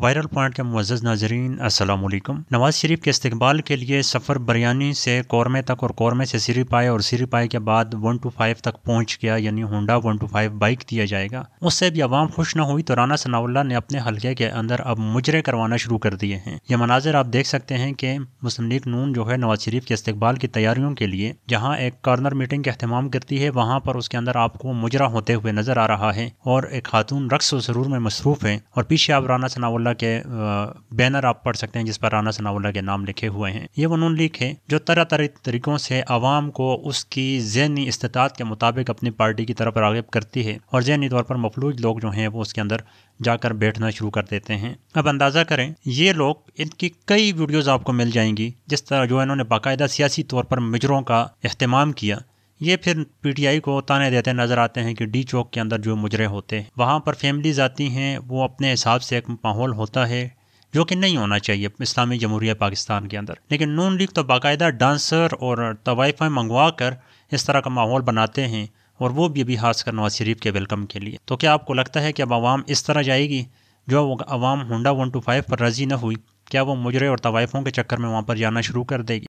viral point के मज्ज़ नाजरीन असल नवाज शरीफ के इस्तबाल के लिए सफ़र बरयानी से कौरमे तक और कौरमे से सीरी पाए और सीरी पाए के बाद वन टू फाइव तक पहुँच गया यानी Honda one two five bike दिया जाएगा उससे भी आवाम खुश न हुई तो राना सनाउल्ला ने अपने हल्के के अंदर अब मुजरे करवाना शुरू कर दिए हैं यह मनाजिर आप देख सकते हैं कि मुस्लिम लीग नून जो है नवाज शरीफ के इस्तबाल की तैयारियों के लिए जहाँ एक कॉर्नर मीटिंग का अहतमाम करती है वहाँ पर उसके अंदर आपको मुजरा होते हुए नजर आ रहा है और एक खातून रक्स व में मसरूफ़ है और पीछे आप राना सनाउल्ला सनाउल्ला के बैनर आप पढ़ सकते हैं जिस पर राना सनाउल्ला के नाम लिखे हुए हैं ये वन लीग है जो तरह तरह तरीक़ों से आवाम को उसकी जहनी इस्तात के मुताबिक अपनी पार्टी की तरफ रागब करती है और जहनी तौर पर मफलूज लोग जो हैं वो उसके अंदर जाकर बैठना शुरू कर देते हैं अब अंदाज़ा करें ये लोग इनकी कई वीडियोज़ आपको मिल जाएंगी जिस तरह जो इन्होंने बाकायदा सियासी तौर पर मिजरों का अहतमाम किया ये फिर पीटीआई को ताने देते नजर आते हैं कि डी चौक के अंदर जो मुजरे होते हैं वहाँ पर फैमिलीज आती हैं वो अपने हिसाब से एक माहौल होता है जो कि नहीं होना चाहिए इस्लामी जमहूरिया पाकिस्तान के अंदर लेकिन नून लीग तो बाकायदा डांसर और तवाइफें मंगवा कर इस तरह का माहौल बनाते हैं और वो भी अभी खासकर नवाज शरीफ के वेलकम के लिए तो क्या आपको लगता है कि अब आवाम इस तरह जाएगी जो अवाम होंडा वन टू फाइव पर राजी न हुई क्या वो मुजरे और तवाइफों के चक्कर में वहाँ पर जाना शुरू कर देगी